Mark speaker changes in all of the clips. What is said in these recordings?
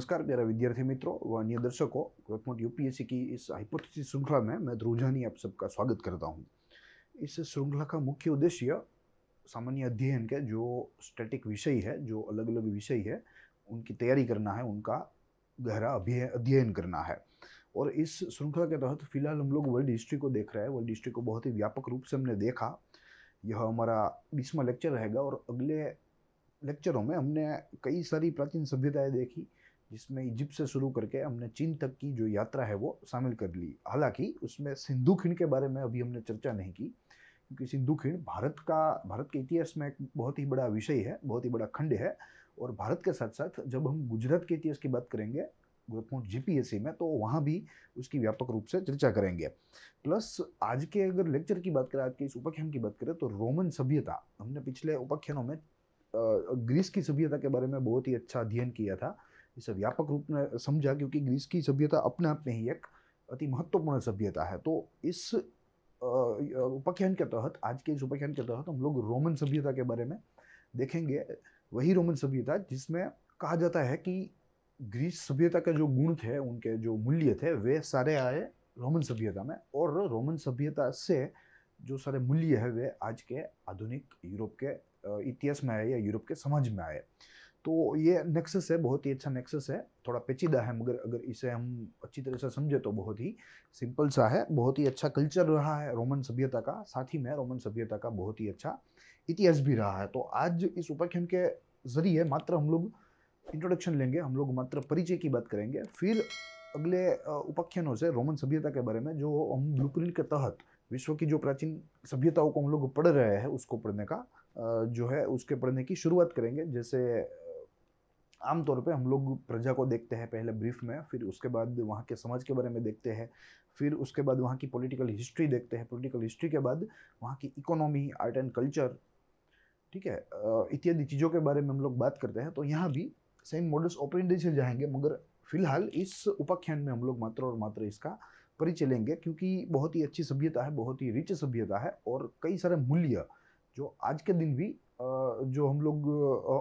Speaker 1: नमस्कार मेरा विद्यार्थी मित्रों व अन्य दर्शकों गोरखमठ यूपीएससी की इस हाइपोथेसिस श्रृंखला में मैं ध्रुवजानी आप सबका स्वागत करता हूं इस श्रृंखला का मुख्य उद्देश्य सामान्य अध्ययन के जो स्टैटिक विषय है जो अलग अलग विषय है उनकी तैयारी करना है उनका गहरा अध्ययन करना है और इस श्रृंखला के तहत फिलहाल हम लोग वर्ल्ड हिस्ट्री को देख रहे हैं वर्ल्ड हिस्ट्री को बहुत ही व्यापक रूप से हमने देखा यह हमारा बीसवा लेक्चर रहेगा और अगले लेक्चरों में हमने कई सारी प्राचीन सभ्यताएं देखी जिसमें इजिप्ट से शुरू करके हमने चीन तक की जो यात्रा है वो शामिल कर ली हालांकि उसमें सिंधु खिंड के बारे में अभी हमने चर्चा नहीं की क्योंकि सिंधु खिंड भारत का भारत के इतिहास में एक बहुत ही बड़ा विषय है बहुत ही बड़ा खंड है और भारत के साथ साथ जब हम गुजरात के इतिहास की बात करेंगे गोरखपुर जीपीएससी में तो वहाँ भी उसकी व्यापक रूप से चर्चा करेंगे प्लस आज के अगर लेक्चर की बात करें आज के इस उपाख्यान की बात करें तो रोमन सभ्यता हमने पिछले उपाख्यानों में ग्रीस की सभ्यता के बारे में बहुत ही अच्छा अध्ययन किया था इसे व्यापक रूप में समझा क्योंकि ग्रीस की सभ्यता अपने आप में ही एक अति महत्वपूर्ण सभ्यता है तो इस उपाख्यान के तहत आज के इस उपाख्यान के तहत हम लोग रोमन सभ्यता के बारे में देखेंगे वही रोमन सभ्यता जिसमें कहा जाता है कि ग्रीस सभ्यता के जो गुण थे उनके जो मूल्य थे वे सारे आए रोमन सभ्यता में और रोमन सभ्यता से जो सारे मूल्य है वे आज के आधुनिक यूरोप के इतिहास में आए या यूरोप के समाज में आए तो ये नेक्सस है बहुत ही अच्छा नेक्सस है थोड़ा पेचीदा है मगर अगर इसे हम अच्छी तरह से समझे तो बहुत ही सिंपल सा है बहुत ही अच्छा कल्चर रहा है रोमन सभ्यता का साथ ही में रोमन सभ्यता का बहुत ही अच्छा इतिहास भी रहा है तो आज इस उपाख्यान के ज़रिए मात्र हम लोग इंट्रोडक्शन लेंगे हम लोग मात्र परिचय की बात करेंगे फिर अगले उपाख्यानों से रोमन सभ्यता के बारे में जो हम ब्लू के तहत विश्व की जो प्राचीन सभ्यताओं को हम लोग पढ़ रहे हैं उसको पढ़ने का जो है उसके पढ़ने की शुरुआत करेंगे जैसे आमतौर पे हम लोग प्रजा को देखते हैं पहले ब्रीफ में फिर उसके बाद वहाँ के समाज के बारे में देखते हैं फिर उसके बाद वहाँ की पॉलिटिकल हिस्ट्री देखते हैं पॉलिटिकल हिस्ट्री के बाद वहाँ की इकोनॉमी आर्ट एंड कल्चर ठीक है इत्यादि चीज़ों के बारे में हम लोग बात करते हैं तो यहाँ भी सेम मॉडल्स ऑपरेंडी से जाएंगे मगर फिलहाल इस उपाख्यान में हम लोग मात्र और मात्र इसका परिचय लेंगे क्योंकि बहुत ही अच्छी सभ्यता है बहुत ही रिच सभ्यता है और कई सारे मूल्य जो आज के दिन भी जो हम लोग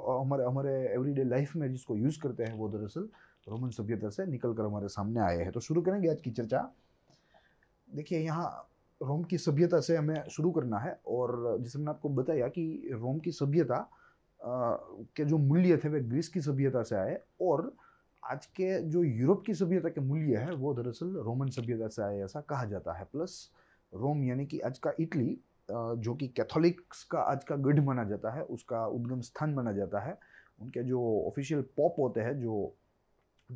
Speaker 1: हमारे हमारे एवरीडे लाइफ में जिसको यूज़ करते हैं वो दरअसल रोमन सभ्यता से निकल कर हमारे सामने आए हैं तो शुरू करेंगे आज की चर्चा देखिए यहाँ रोम की सभ्यता से हमें शुरू करना है और जैसे मैंने आपको बताया कि रोम की सभ्यता के जो मूल्य थे वे ग्रीस की सभ्यता से आए और आज के जो यूरोप की सभ्यता के मूल्य है वो दरअसल रोमन सभ्यता से आए ऐसा कहा जाता है प्लस रोम यानी कि आज का इटली जो कि कैथोलिक्स का आज का गढ़ माना जाता है उसका उद्गम स्थान माना जाता है उनके जो ऑफिशियल पॉप होते हैं जो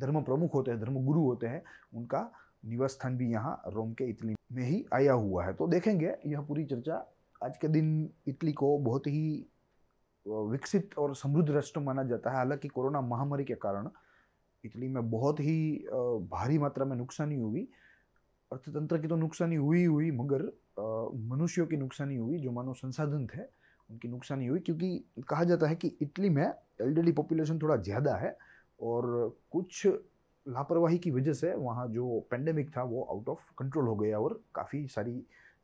Speaker 1: धर्म प्रमुख होते हैं धर्म गुरु होते हैं उनका निवास स्थान भी यहाँ रोम के इटली में ही आया हुआ है तो देखेंगे यह पूरी चर्चा आज के दिन इटली को बहुत ही विकसित और समृद्ध राष्ट्र माना जाता है हालांकि कोरोना महामारी के कारण इटली में बहुत ही भारी मात्रा में नुकसानी हुई अर्थतंत्र की तो नुकसानी हुई हुई मगर मनुष्यों की नुकसानी हुई जो मानव संसाधन थे उनकी नुकसानी हुई क्योंकि कहा जाता है कि इटली में एल्डरली पॉपुलेशन थोड़ा ज़्यादा है और कुछ लापरवाही की वजह से वहाँ जो पेंडेमिक था वो आउट ऑफ कंट्रोल हो गया और काफ़ी सारी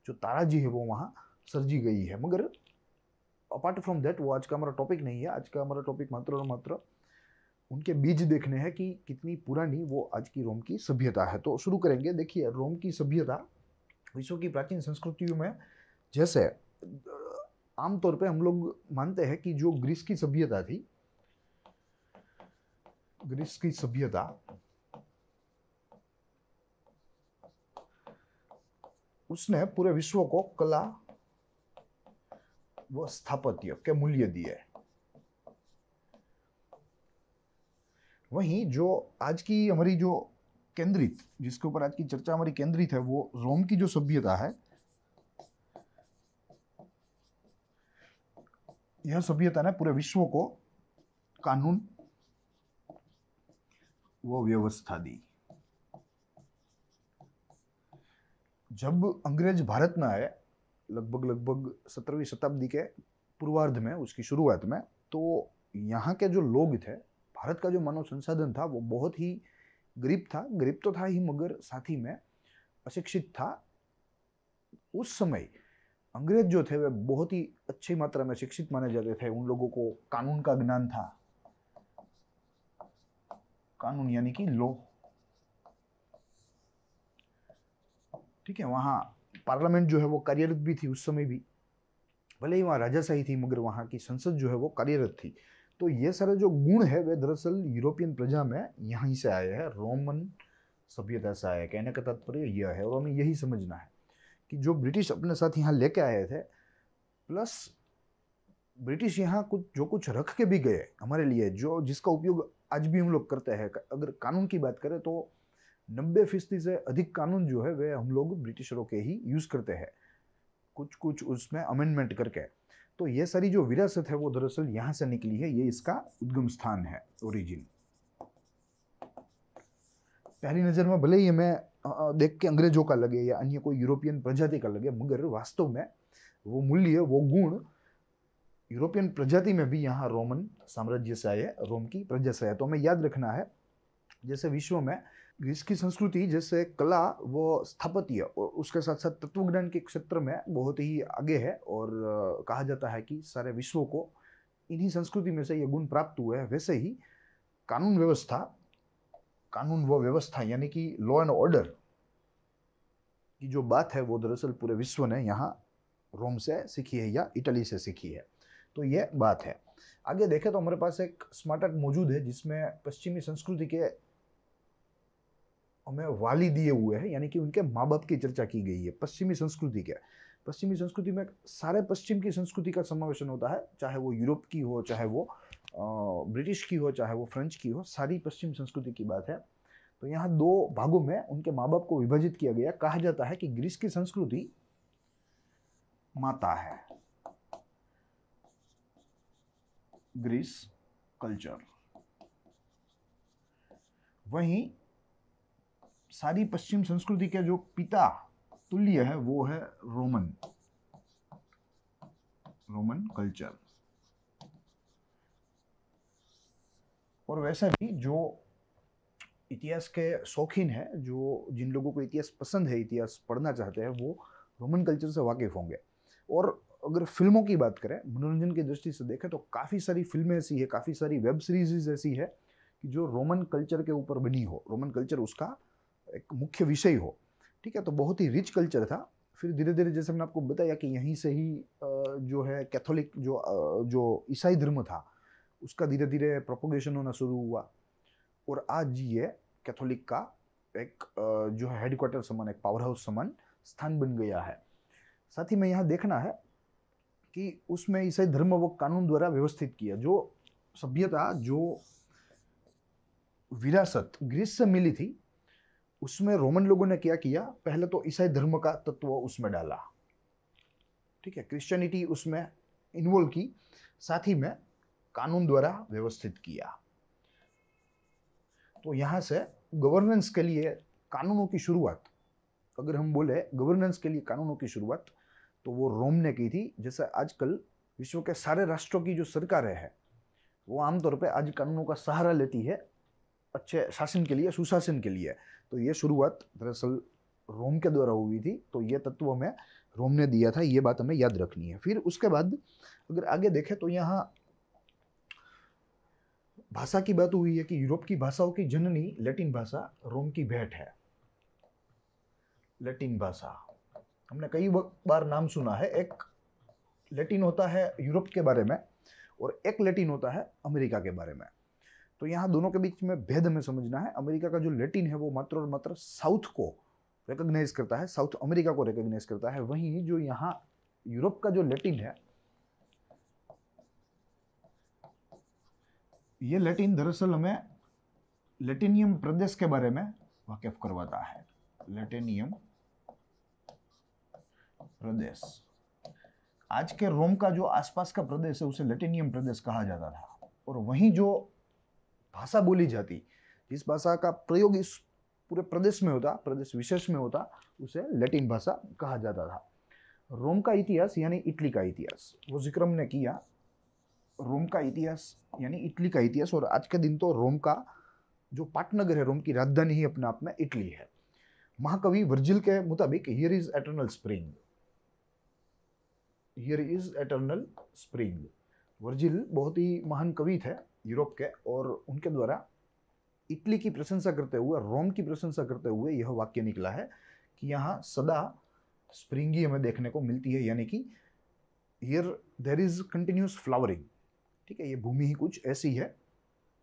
Speaker 1: जो ताराजी है वो वहाँ सर्जी गई है मगर अपार्ट फ्रॉम दैट वो आज का हमारा टॉपिक नहीं है आज का हमारा टॉपिक मात्र और मात्र उनके बीज देखने हैं कि कितनी पुरानी वो आज की रोम की सभ्यता है तो शुरू करेंगे देखिए रोम की सभ्यता विश्व की प्राचीन संस्कृतियों में जैसे आमतौर पे हम लोग मानते हैं कि जो ग्रीस की सभ्यता थी ग्रीस की सभ्यता उसने पूरे विश्व को कला व स्थापत्य के मूल्य दिए वहीं जो आज की हमारी जो केंद्रित जिसके ऊपर आज की चर्चा हमारी केंद्रित है वो रोम की जो सभ्यता है यह सभ्यता ने पूरे विश्व को कानून वो व्यवस्था दी जब अंग्रेज भारत में आए लगभग लगभग सत्रहवीं शताब्दी के पूर्वार्ध में उसकी शुरुआत में तो यहाँ के जो लोग थे भारत का जो मानव संसाधन था वो बहुत ही गरीब था गरीब तो था ही मगर साथ ही में अशिक्षित था उस समय अंग्रेज जो थे वे बहुत ही अच्छी मात्रा में शिक्षित माने जाते थे उन लोगों को कानून का ज्ञान था कानून यानी कि लॉ ठीक है वहां पार्लियामेंट जो है वो कार्यरत भी थी उस समय भी भले ही वहां राजाशाही थी मगर वहां की संसद जो है वो कार्यरत थी तो ये सारे जो गुण है वे दरअसल यूरोपियन प्रजा में यहीं से आए हैं रोमन सभ्यता से आया कहने का तात्पर्य यह है और हमें यही समझना है कि जो ब्रिटिश अपने साथ यहाँ लेके आए थे प्लस ब्रिटिश यहाँ कुछ जो कुछ रख के भी गए हमारे लिए जो जिसका उपयोग आज भी हम लोग करते हैं अगर कानून की बात करें तो नब्बे फीसदी से अधिक कानून जो है वे हम लोग ब्रिटिशरों के ही यूज़ करते हैं कुछ कुछ उसमें अमेंडमेंट करके तो ये सारी जो विरासत है वो दरअसल यहां से निकली है ये इसका उद्गम स्थान है ओरिजिन पहली नज़र में भले ही मैं देख के अंग्रेजों का लगे या अन्य कोई यूरोपियन प्रजाति का लगे मगर वास्तव में वो मूल्य वो गुण यूरोपियन प्रजाति में भी यहाँ रोमन साम्राज्य से आए रोम की प्रजा से आए तो हमें याद रखना है जैसे विश्व में ग्रीस की संस्कृति जैसे कला वो स्थापत्य और उसके साथ साथ तत्वज्ञान के क्षेत्र में बहुत ही आगे है और कहा जाता है कि सारे विश्व को इन्हीं संस्कृति में से ये गुण प्राप्त हुए हैं वैसे ही कानून व्यवस्था कानून व व्यवस्था यानी कि लॉ एंड ऑर्डर की जो बात है वो दरअसल पूरे विश्व ने यहाँ रोम से सीखी है या इटली से सीखी है तो ये बात है आगे देखें तो हमारे पास एक स्मार्ट आर्ट मौजूद है जिसमें पश्चिमी संस्कृति के हमें वाली दिए हुए हैं यानी कि उनके माँ बाप की चर्चा की गई है पश्चिमी संस्कृति के पश्चिमी संस्कृति में सारे पश्चिम की संस्कृति का समावेशन होता है चाहे वो यूरोप की हो चाहे वो ब्रिटिश की हो चाहे वो फ्रेंच की हो सारी पश्चिम संस्कृति की बात है तो यहाँ दो भागों में उनके माँ बाप को विभाजित किया गया कहा जाता है कि ग्रीस की संस्कृति माता है ग्रीस कल्चर वहीं सारी पश्चिम संस्कृति के जो पिता तुल्य है वो है रोमन रोमन कल्चर और वैसा भी जो इतिहास के शौकीन है जो जिन लोगों को इतिहास पसंद है इतिहास पढ़ना चाहते हैं वो रोमन कल्चर से वाकिफ होंगे और अगर फिल्मों की बात करें मनोरंजन की दृष्टि से देखें तो काफ़ी सारी फिल्में ऐसी है काफ़ी सारी वेब सीरीज ऐसी है कि जो रोमन कल्चर के ऊपर बनी हो रोमन कल्चर उसका एक मुख्य विषय हो ठीक है तो बहुत ही रिच कल्चर था फिर धीरे धीरे जैसे मैंने आपको बताया कि यहीं से ही जो है कैथोलिक जो जो ईसाई धर्म था उसका धीरे धीरे प्रोपोगेशन होना शुरू हुआ और आज ये कैथोलिक का एक जो है हेडक्वार्टर समान एक पावर हाउस समान स्थान बन गया है साथ ही में यहाँ देखना है कि उसमें ईसाई धर्म वो कानून द्वारा व्यवस्थित किया जो सभ्यता जो विरासत ग्रीस से मिली थी उसमें रोमन लोगों ने क्या किया पहले तो ईसाई धर्म का तत्व उसमें डाला ठीक है क्रिश्चियनिटी उसमें इन्वॉल्व की साथ ही में कानून द्वारा व्यवस्थित किया तो यहां से गवर्नेंस के लिए कानूनों की शुरुआत अगर हम बोले गवर्नेंस के लिए कानूनों की शुरुआत तो वो रोम ने की थी जैसे आजकल विश्व के सारे राष्ट्रों की जो सरकारें हैं वो आमतौर पर आज कानूनों का सहारा लेती है अच्छे शासन के लिए सुशासन के लिए तो ये शुरुआत दरअसल रोम के द्वारा हुई थी तो ये तत्व हमें रोम ने दिया था ये बात हमें याद रखनी है फिर उसके बाद अगर आगे देखें तो यहाँ भाषा की बात हुई है कि यूरोप की भाषाओं की जननी लैटिन भाषा रोम की भेंट है लैटिन भाषा हमने कई बार नाम सुना है एक लैटिन होता है यूरोप के बारे में और एक लैटिन होता है अमेरिका के बारे में तो यहाँ दोनों के बीच में भेद हमें समझना है अमेरिका का जो लेटिन है वो मात्र और मात्र साउथ को रिकोगनाइज करता है साउथ अमेरिका को रिकोगनाइज करता है वहीं जो यहाँ यूरोप का जो लेटिन है ये लेटिन दरअसल हमें लेटिनियम प्रदेश के बारे में वाकिफ करवाता है लेटिनियम प्रदेश आज के रोम का जो आसपास का प्रदेश है उसे लेटिनियम प्रदेश कहा जाता था और वहीं जो भाषा बोली जाती जिस भाषा का प्रयोग इस पूरे प्रदेश में होता प्रदेश विशेष में होता उसे लैटिन भाषा कहा जाता था रोम का इतिहास यानी इटली का इतिहास वो जिक्रम ने किया रोम का इतिहास यानी इटली का इतिहास और आज के दिन तो रोम का जो पाटनगर है रोम की राजधानी ही अपने आप में इटली है महाकवि वर्जिल के मुताबिक here is eternal spring here is eternal spring Virgil बहुत ही महान कवि थे यूरोप के और उनके द्वारा इटली की प्रशंसा करते हुए रोम की प्रशंसा करते हुए यह वाक्य निकला है कि यहाँ सदा स्प्रिंगी हमें देखने को मिलती है यानी कि here there is continuous flowering ठीक है ये भूमि ही कुछ ऐसी है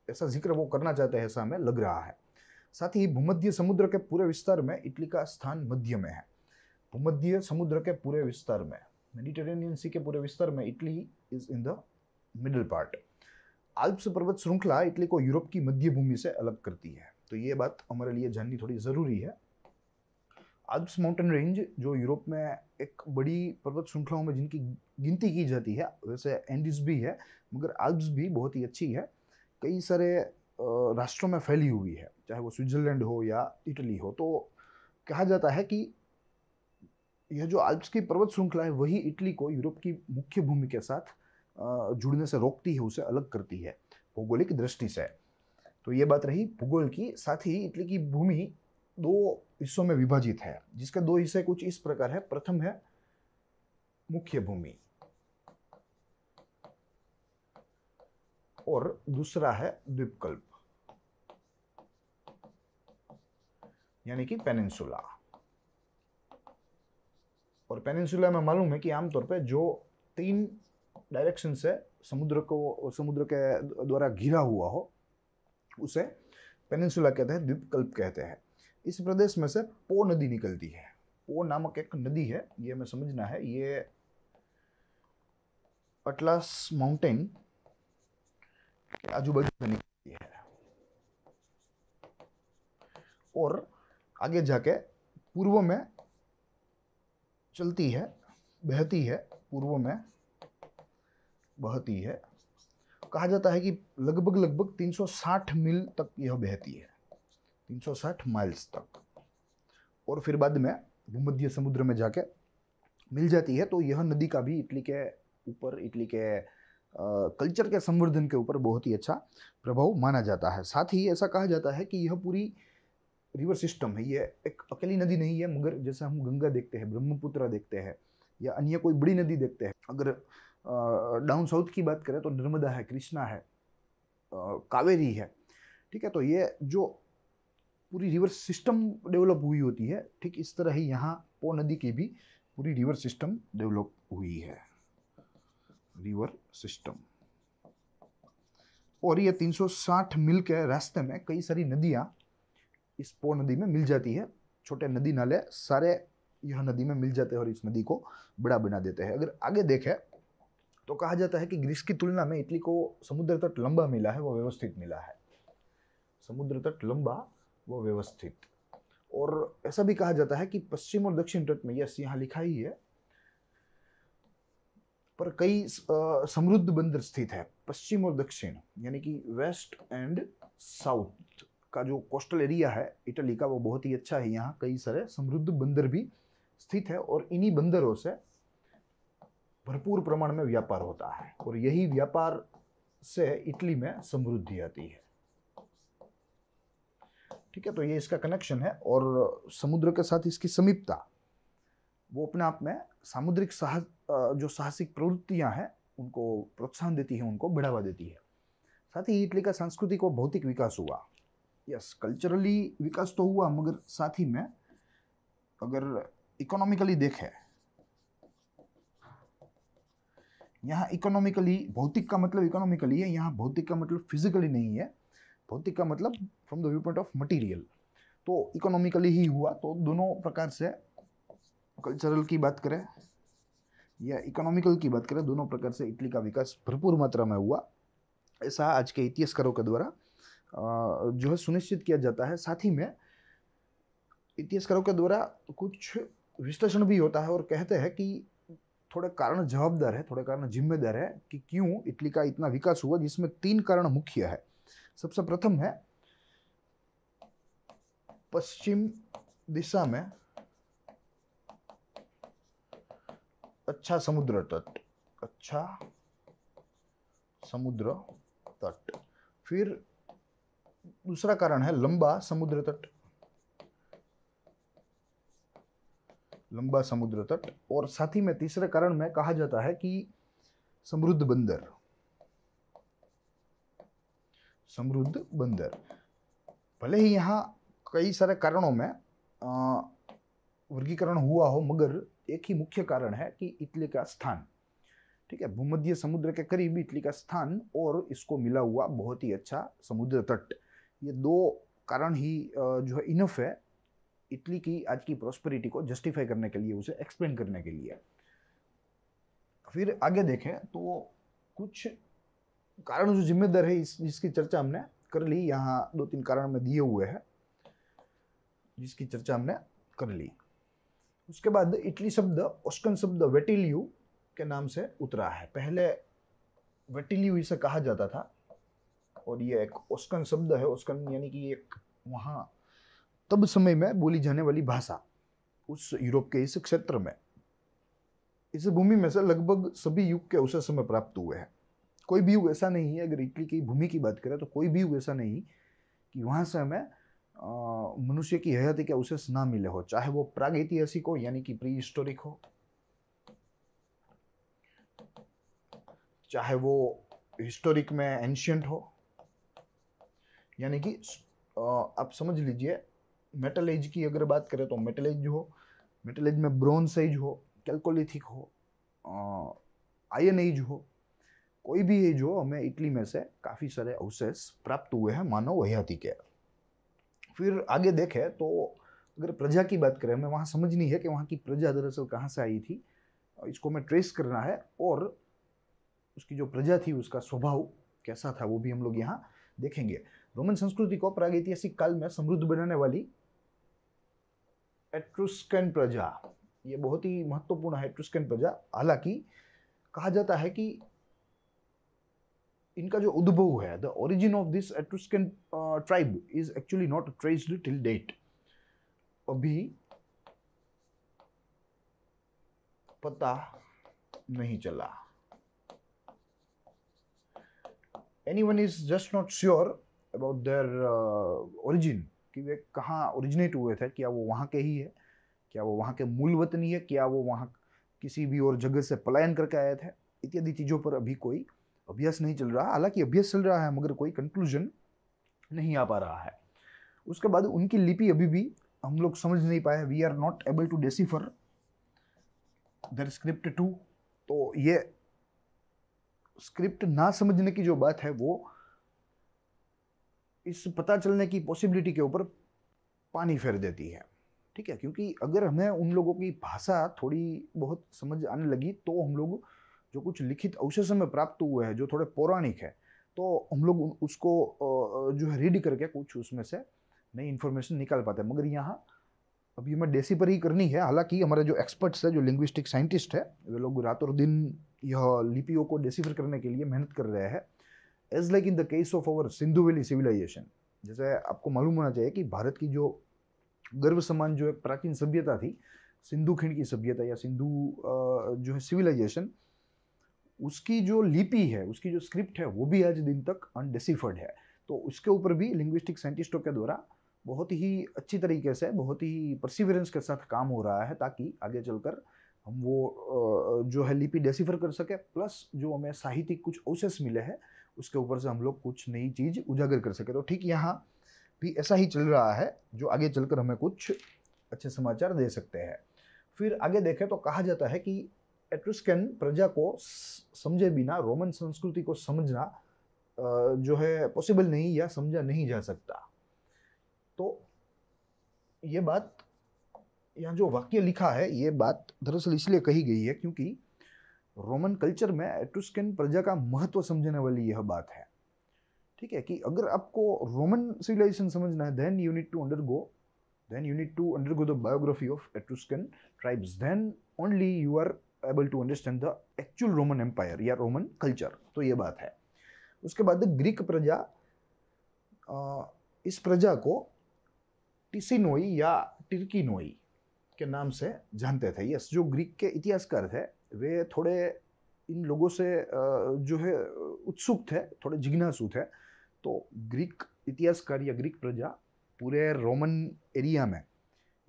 Speaker 1: ऐसा जिक्र वो करना चाहते हैं ऐसा हमें लग रहा है साथ ही भूमध्य समुद्र के पूरे विस्तार में इटली का स्थान मध्य में है भूमध्य समुद्र के पूरे विस्तार में मेडिटेरेनियन सी के पूरे विस्तार में Italy is in the middle part Alps पर्वत श्रृंखला इटली को यूरोप की मध्य भूमि से अलग करती है तो ये बात हमारे लिए जाननी थोड़ी ज़रूरी है आल्प्स माउंटेन रेंज जो यूरोप में एक बड़ी पर्वत श्रृंखलाओं में जिनकी गिनती की जाती है वैसे एंडिस भी है मगर आल्प्स भी बहुत ही अच्छी है कई सारे राष्ट्रों में फैली हुई है चाहे वो स्विट्जरलैंड हो या इटली हो तो कहा जाता है कि यह जो आल्प्स की पर्वत श्रृंखला है वही इटली को यूरोप की मुख्य भूमि के साथ जुड़ने से रोकती है उसे अलग करती है भौगोलिक दृष्टि से तो ये बात रही भूगोल की साथ ही इटली की भूमि दो हिस्सों में विभाजित है जिसके दो हिस्से कुछ इस प्रकार है प्रथम है मुख्य भूमि और दूसरा है द्वीपकल्प यानी कि पेनिनसुला और पेनिनसुला में मालूम है कि आमतौर पर जो तीन डायरेक्शन से समुद्र को समुद्र के द्वारा घिरा हुआ हो उसे पेनिनसुला कहते हैं द्वीपकल्प कहते हैं इस प्रदेश में से पो नदी निकलती है पो नामक एक नदी है ये हमें समझना है ये अटलास माउंटेन के आजू बाजू में निकलती है और आगे जाके पूर्व में चलती है बहती है पूर्व में बहती है कहा जाता है कि लगभग लगभग 360 मील तक यह बहती है 360 माइल्स तक और फिर बाद में भूमध्य समुद्र में जाके मिल जाती है तो यह नदी का भी इटली के ऊपर इटली के कल्चर के संवर्धन के ऊपर बहुत ही अच्छा प्रभाव माना जाता है साथ ही ऐसा कहा जाता है कि यह पूरी रिवर सिस्टम है यह एक अकेली नदी नहीं है मगर जैसे हम गंगा देखते हैं ब्रह्मपुत्र देखते हैं या अन्य कोई बड़ी नदी देखते हैं अगर डाउन साउथ की बात करें तो नर्मदा है कृष्णा है कावेरी है ठीक है तो ये जो पूरी रिवर सिस्टम डेवलप हुई होती है ठीक इस तरह ही यहाँ पो नदी की भी पूरी रिवर सिस्टम डेवलप हुई है रिवर सिस्टम और ये 360 मील के रास्ते में कई सारी नदियाँ इस पो नदी में मिल जाती है छोटे नदी नाले सारे यह नदी में मिल जाते हैं और इस नदी को बड़ा बना देते हैं अगर आगे देखें तो कहा जाता है कि ग्रीस की तुलना में इटली को समुद्र तट लंबा मिला है वो व्यवस्थित मिला है समुद्र तट लंबा वो व्यवस्थित और ऐसा भी कहा जाता है कि पश्चिम और दक्षिण तट में यस यहाँ लिखा ही है पर कई समृद्ध बंदर स्थित है पश्चिम और दक्षिण यानी कि वेस्ट एंड साउथ का जो कोस्टल एरिया है इटली का वो बहुत ही अच्छा है यहाँ कई सारे समृद्ध बंदर भी स्थित है और इन्हीं बंदरों से भरपूर प्रमाण में व्यापार होता है और यही व्यापार से इटली में समृद्धि आती है ठीक है तो ये इसका कनेक्शन है और समुद्र के साथ इसकी समीपता वो अपने आप में सामुद्रिक साहस जो साहसिक प्रवृत्तियां हैं उनको प्रोत्साहन देती है उनको बढ़ावा देती है साथ ही इटली का सांस्कृतिक और भौतिक विकास हुआ यस कल्चरली विकास तो हुआ मगर साथ ही में अगर इकोनॉमिकली देखें यहाँ इकोनॉमिकली भौतिक का मतलब इकोनॉमिकली है यहाँ भौतिक का मतलब फिजिकली नहीं है भौतिक का मतलब from the view point of material तो इकोनॉमिकली ही हुआ तो दोनों प्रकार से कल्चरल की बात करें या इकोनॉमिकल की बात करें दोनों प्रकार से इटली का विकास भरपूर मात्रा में हुआ ऐसा आज के इतिहासकारों के द्वारा जो है सुनिश्चित किया जाता है साथ ही में इतिहासकारों के द्वारा कुछ विश्लेषण भी होता है और कहते हैं कि थोड़े कारण जवाबदार है थोड़े कारण जिम्मेदार है कि क्यों इटली का इतना विकास हुआ जिसमें तीन कारण मुख्य है सबसे प्रथम है पश्चिम दिशा में अच्छा समुद्र तट अच्छा समुद्र तट फिर दूसरा कारण है लंबा समुद्र तट लंबा समुद्र तट और साथ ही में तीसरे कारण में कहा जाता है कि समृद्ध बंदर समृद्ध बंदर भले ही यहाँ कई सारे कारणों में वर्गीकरण हुआ हो मगर एक ही मुख्य कारण है कि इटली का स्थान ठीक है भूमध्य समुद्र के करीब इटली का स्थान और इसको मिला हुआ बहुत ही अच्छा समुद्र तट ये दो कारण ही जो है इनफ है इटली की आज की प्रॉस्पेरिटी को जस्टिफाई करने के लिए उसे एक्सप्लेन करने के लिए फिर आगे देखें तो कुछ कारण जो जिम्मेदार है इस जिसकी चर्चा हमने कर ली यहाँ दो तीन कारण में दिए हुए हैं जिसकी चर्चा हमने कर ली उसके बाद इटली शब्द ऑस्कन शब्द वेटिल्यू के नाम से उतरा है पहले वेटिल्यू इसे कहा जाता था और ये एक ऑस्कन शब्द है ऑस्कन यानी कि एक वहाँ तब समय में बोली जाने वाली भाषा उस यूरोप के इस क्षेत्र में इस भूमि में से लगभग सभी युग के उसे समय प्राप्त हुए हैं कोई भी युग ऐसा नहीं है अगर इटली की भूमि की बात करें तो कोई भी युग ऐसा नहीं कि वहाँ से हमें मनुष्य की हयात के अवशेष ना मिले हो चाहे वो प्राग ऐतिहासिक हो यानी कि प्री हिस्टोरिक हो चाहे वो हिस्टोरिक में एंशियंट हो यानी कि आप समझ लीजिए मेटल एज की अगर बात करें तो मेटल एज हो मेटल एज में ब्रॉन्स एज हो कैलकोलिथिक हो आयन एज हो कोई भी एज हो हमें इटली में से काफ़ी सारे अवशेष प्राप्त हुए हैं मानव हयाती के फिर आगे देखें तो अगर प्रजा की बात करें हमें वहाँ समझनी है कि वहाँ की प्रजा दरअसल कहाँ से आई थी इसको हमें ट्रेस करना है और उसकी जो प्रजा थी उसका स्वभाव कैसा था वो भी हम लोग यहाँ देखेंगे रोमन संस्कृति को प्रागैतिहासिक काल में समृद्ध बनाने वाली एट्रुस्कन प्रजा ये बहुत ही महत्वपूर्ण है एट्रुस्कन प्रजा हालांकि कहा जाता है कि इनका जो उद्भव है the origin of this Etruscan tribe is actually not traced till date अभी पता नहीं चला anyone is just not sure about their uh, origin कि वे कहाँ ओरिजिनेट हुए थे क्या वो वहाँ के ही है क्या वो वहाँ के मूल वतनी है क्या वो वहाँ किसी भी और जगह से पलायन करके आए थे इत्यादि चीज़ों पर अभी कोई अभ्यास नहीं चल रहा हालांकि अभ्यास चल रहा है मगर कोई कंक्लूजन नहीं आ पा रहा है उसके बाद उनकी लिपि अभी भी हम लोग समझ नहीं पाए we are not able to decipher their script too तो ये स्क्रिप्ट ना समझने की जो बात है वो इस पता चलने की पॉसिबिलिटी के ऊपर पानी फेर देती है ठीक है क्योंकि अगर हमें उन लोगों की भाषा थोड़ी बहुत समझ आने लगी तो हम लोग जो कुछ लिखित अवशेषों में प्राप्त हुए हैं जो थोड़े पौराणिक है तो हम लोग उसको जो है रीड करके कुछ उसमें से नई इन्फॉर्मेशन निकाल पाते हैं मगर यहाँ अभी हमें डेसी पर ही करनी है हालांकि हमारे जो एक्सपर्ट्स है जो लिंग्विस्टिक साइंटिस्ट है वे लोग रात और दिन यह लिपियों को डेसीफर करने के लिए मेहनत कर रहे हैं as like in the case of our Sindhu valley civilization जैसे आपको मालूम होना चाहिए कि भारत की जो गर्व समान जो एक प्राचीन सभ्यता थी सिंधु खिंड की सभ्यता या सिंधु जो है सिविलाइजेशन उसकी जो लिपि है उसकी जो स्क्रिप्ट है वो भी आज दिन तक अनडेसिफर्ड है तो उसके ऊपर भी लिंग्विस्टिक साइंटिस्टों के द्वारा बहुत ही अच्छी तरीके से बहुत ही परसिवरेंस के साथ काम हो रहा है ताकि आगे चलकर हम वो जो है लिपि डेसिफर कर सके प्लस जो हमें साहित्यिक कुछ अवशेष मिले हैं उसके ऊपर से हम लोग कुछ नई चीज़ उजागर कर सके तो ठीक यहाँ भी ऐसा ही चल रहा है जो आगे चलकर हमें कुछ अच्छे समाचार दे सकते हैं फिर आगे देखें तो कहा जाता है कि एट्रुस्कन प्रजा को समझे बिना रोमन संस्कृति को समझना जो है पॉसिबल नहीं या समझा नहीं जा सकता तो ये बात यहाँ जो वाक्य लिखा है ये बात दरअसल इसलिए कही गई है क्योंकि रोमन कल्चर में एट्रुस्कन प्रजा का महत्व समझने वाली यह बात है ठीक है कि अगर आपको रोमन सिविलाइजेशन समझना है then you need to undergo then you need to undergo the biography of Etruscan tribes then only you are able to understand the actual Roman empire या रोमन कल्चर तो ये बात है उसके बाद ग्रीक प्रजा इस प्रजा को टिसिनोई या टिर्किनोई के नाम से जानते थे यस जो ग्रीक के इतिहासकार थे वे थोड़े इन लोगों से जो है उत्सुक थे थोड़े जिज्ञासु थे तो ग्रीक इतिहासकार या ग्रीक प्रजा पूरे रोमन एरिया में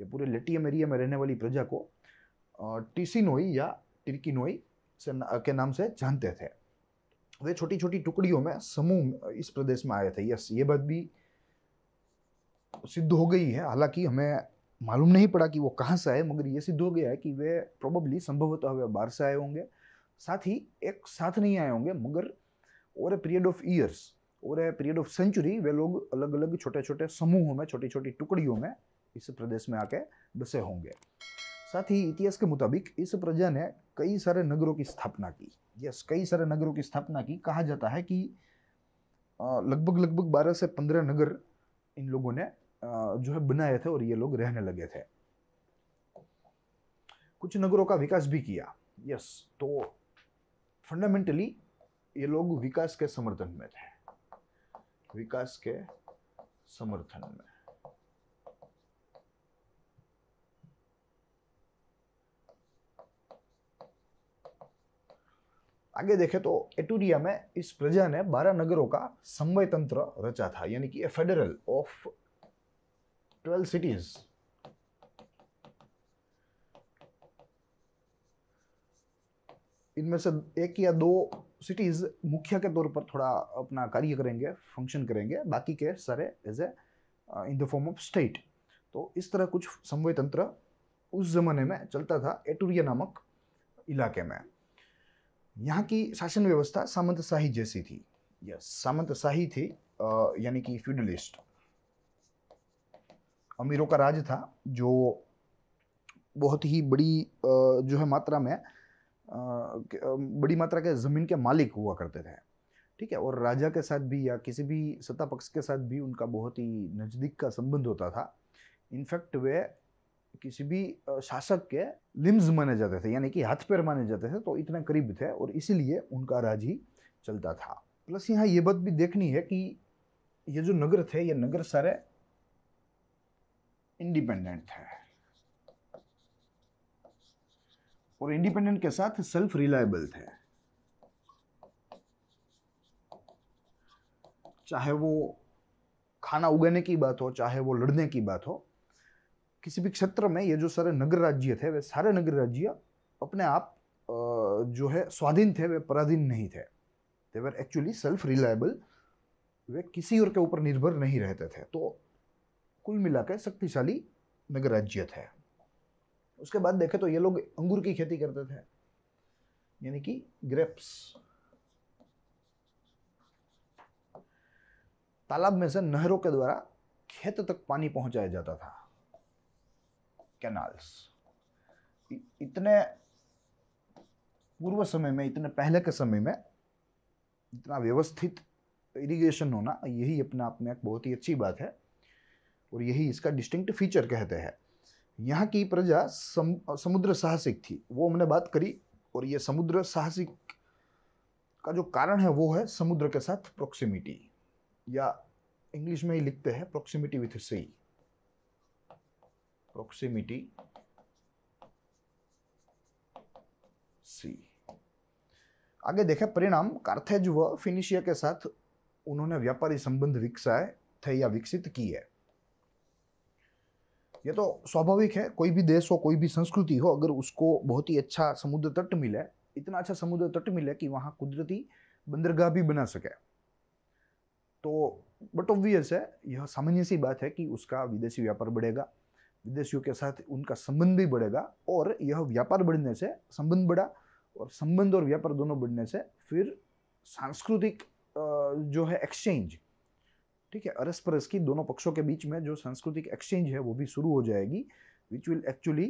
Speaker 1: या पूरे लेटियम एरिया में रहने वाली प्रजा को टीसिनोई या टिर्किनोई से के नाम से जानते थे वे छोटी छोटी टुकड़ियों में समूह इस प्रदेश में आए थे यस ये बात भी सिद्ध हो गई है हालांकि हमें मालूम नहीं पड़ा कि वो कहाँ से आए मगर ये सिद्ध हो गया है कि वे प्रोबेबली संभवतः वे बाहर से आए होंगे साथ ही एक साथ नहीं आए होंगे मगर over a period of years over a period of century वे लोग अलग अलग छोटे छोटे समूहों में छोटी छोटी टुकड़ियों में इस प्रदेश में आके बसे होंगे साथ ही इतिहास के मुताबिक इस प्रजा ने कई सारे नगरों की स्थापना की यस कई सारे नगरों की स्थापना की कहा जाता है कि लगभग लगभग बारह से पंद्रह नगर इन लोगों ने जो है बनाए थे और ये लोग रहने लगे थे कुछ नगरों का विकास भी किया यस तो फंडामेंटली ये लोग विकास के समर्थन में थे विकास के समर्थन में आगे देखें तो एटूरिया में इस प्रजा ने बारह नगरों का समवय तंत्र रचा था यानी कि फेडरल ऑफ 12 cities इनमें से एक या दो सिटीज मुख्य के तौर पर थोड़ा अपना कार्य करेंगे फंक्शन करेंगे बाकी के सारे as a in the form of state तो इस तरह कुछ समवय तंत्र उस जमाने में चलता था एटूरिया नामक इलाके में यहाँ की शासन व्यवस्था सामंतशाही जैसी थी यस सामंतशाही थी uh, यानी कि फ्यूडलिस्ट अमीरों का राज था जो बहुत ही बड़ी जो है मात्रा में बड़ी मात्रा के ज़मीन के मालिक हुआ करते थे ठीक है और राजा के साथ भी या किसी भी सत्ता पक्ष के साथ भी उनका बहुत ही नज़दीक का संबंध होता था इनफैक्ट वे किसी भी शासक के लिम्स माने जाते थे यानी कि हाथ पैर माने जाते थे तो इतने करीब थे और इसीलिए उनका राज ही चलता था प्लस यहाँ ये बात भी देखनी है कि ये जो नगर थे ये नगर सारे इंडिपेंडेंट है और इंडिपेंडेंट के साथ सेल्फ रिलायबल थे चाहे वो खाना उगाने की बात हो चाहे वो लड़ने की बात हो किसी भी क्षेत्र में ये जो सारे नगर राज्य थे वे सारे नगर राज्य अपने आप जो है स्वाधीन थे वे पराधीन नहीं थे they were actually self reliable वे किसी और के ऊपर निर्भर नहीं रहते थे तो कुल मिलाकर शक्तिशाली नगर राज्य थे उसके बाद देखें तो ये लोग अंगूर की खेती करते थे यानी कि ग्रेप्स तालाब में से नहरों के द्वारा खेत तक पानी पहुंचाया जाता था कैनाल्स इतने पूर्व समय में इतने पहले के समय में इतना व्यवस्थित इरिगेशन होना यही अपने आप में एक बहुत ही अच्छी बात है और यही इसका डिस्टिंक्ट फीचर कहते हैं यहाँ की प्रजा सम, समुद्र साहसिक थी वो हमने बात करी और ये समुद्र साहसिक का जो कारण है वो है समुद्र के साथ प्रोक्सीमिटी या इंग्लिश में ही लिखते हैं proximity with sea proximity sea आगे देखें परिणाम कार्थेज व फिनिशिया के साथ उन्होंने व्यापारी संबंध विकसाए थे या विकसित किए ये तो स्वाभाविक है कोई भी देश हो कोई भी संस्कृति हो अगर उसको बहुत ही अच्छा समुद्र तट मिले इतना अच्छा समुद्र तट मिले कि वहाँ कुदरती बंदरगाह भी बना सके तो बट ऑब्वियस है यह सामान्य सी बात है कि उसका विदेशी व्यापार बढ़ेगा विदेशियों के साथ उनका संबंध भी बढ़ेगा और यह व्यापार बढ़ने से संबंध बढ़ा और संबंध और व्यापार दोनों बढ़ने से फिर सांस्कृतिक जो है एक्सचेंज ठीक है अरस परस की दोनों पक्षों के बीच में जो सांस्कृतिक एक्सचेंज है वो भी शुरू हो जाएगी विच विल एक्चुअली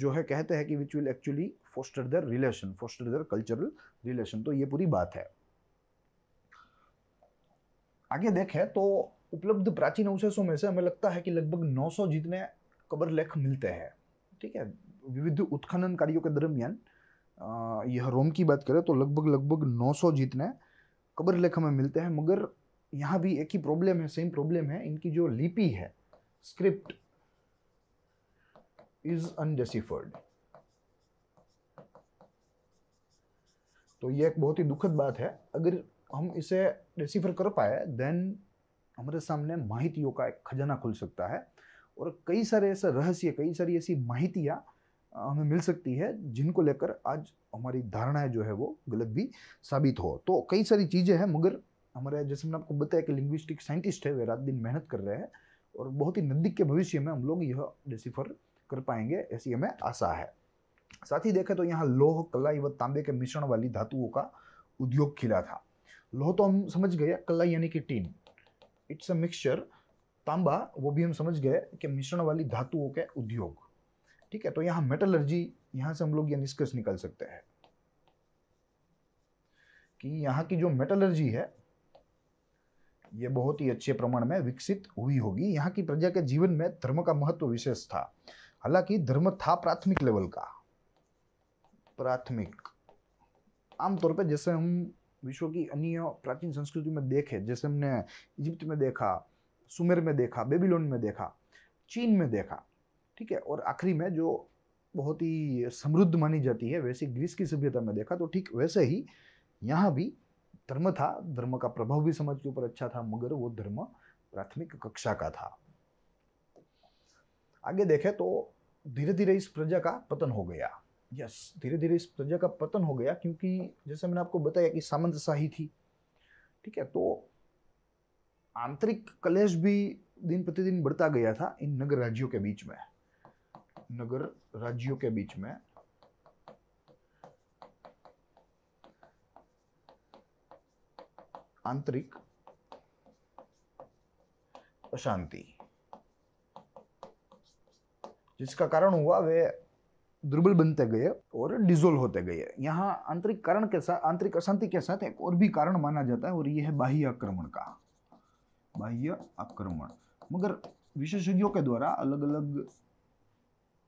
Speaker 1: जो है कहते हैं कि which will actually foster their relation foster their cultural relation तो ये पूरी बात है आगे देखें तो उपलब्ध प्राचीन अवशेषों में से हमें लगता है कि लगभग 900 जितने कबर लेख मिलते हैं ठीक है विविध उत्खनन कार्यों के दरमियान यह रोम की बात करें तो लगभग लगभग 900 जितने कबर लेख हमें मिलते हैं मगर यहाँ भी एक ही प्रॉब्लम है सेम प्रॉब्लम है इनकी जो लिपि है स्क्रिप्ट इज अनडेसिफर्ड तो ये एक बहुत ही दुखद बात है अगर हम इसे डेसिफर कर पाए देन हमारे सामने माहितियों का एक खजाना खुल सकता है और कई सारे ऐसे रहस्य कई सारी ऐसी माहितियाँ हमें मिल सकती है जिनको लेकर आज हमारी धारणाएं जो है वो गलत भी साबित हो तो कई सारी चीज़ें हैं मगर हमारे जैसे मैंने आपको बताया कि लिंग्विस्टिक साइंटिस्ट है वे रात दिन मेहनत कर रहे हैं और बहुत ही नज़दीक के भविष्य में हम लोग यह डिसिफर कर पाएंगे ऐसी हमें आशा है साथ ही देखें तो यहाँ लोह कलाई व तांबे के मिश्रण वाली धातुओं का उद्योग खिला था लोह तो हम समझ गए कलाई यानी कि टीन इट्स अ मिक्सचर तांबा वो भी हम समझ गए कि मिश्रण वाली धातुओं के उद्योग ठीक है तो यहाँ मेटलर्जी यहाँ से हम लोग ये निष्कर्ष निकाल सकते हैं कि यहाँ की जो मेटलर्जी है ये बहुत ही अच्छे प्रमाण में विकसित हुई होगी यहाँ की प्रजा के जीवन में धर्म का महत्व विशेष था हालांकि धर्म था प्राथमिक लेवल का प्राथमिक आमतौर पर जैसे हम विश्व की अन्य प्राचीन संस्कृति में देखे जैसे हमने इजिप्त में देखा सुमेर में देखा बेबीलोन में देखा चीन में देखा ठीक है और आखिरी में जो बहुत ही समृद्ध मानी जाती है वैसे ग्रीस की सभ्यता में देखा तो ठीक वैसे ही यहाँ भी धर्म था धर्म का प्रभाव भी समाज के ऊपर अच्छा था मगर वो धर्म प्राथमिक कक्षा का था आगे देखे तो धीरे धीरे इस प्रजा का पतन हो गया यस धीरे धीरे इस प्रजा का पतन हो गया क्योंकि जैसे मैंने आपको बताया कि सामंत शाही थी ठीक है तो आंतरिक कलेश भी दिन प्रतिदिन बढ़ता गया था इन नगर राज्यों के बीच में नगर राज्यों के बीच में आंतरिक अशांति जिसका कारण हुआ वे दुर्बल बनते गए और डिजोल्व होते गए यहाँ आंतरिक कारण के साथ आंतरिक अशांति के साथ एक और भी कारण माना जाता है और यह है बाह्य आक्रमण का बाह्य आक्रमण मगर विशेषज्ञों के द्वारा अलग अलग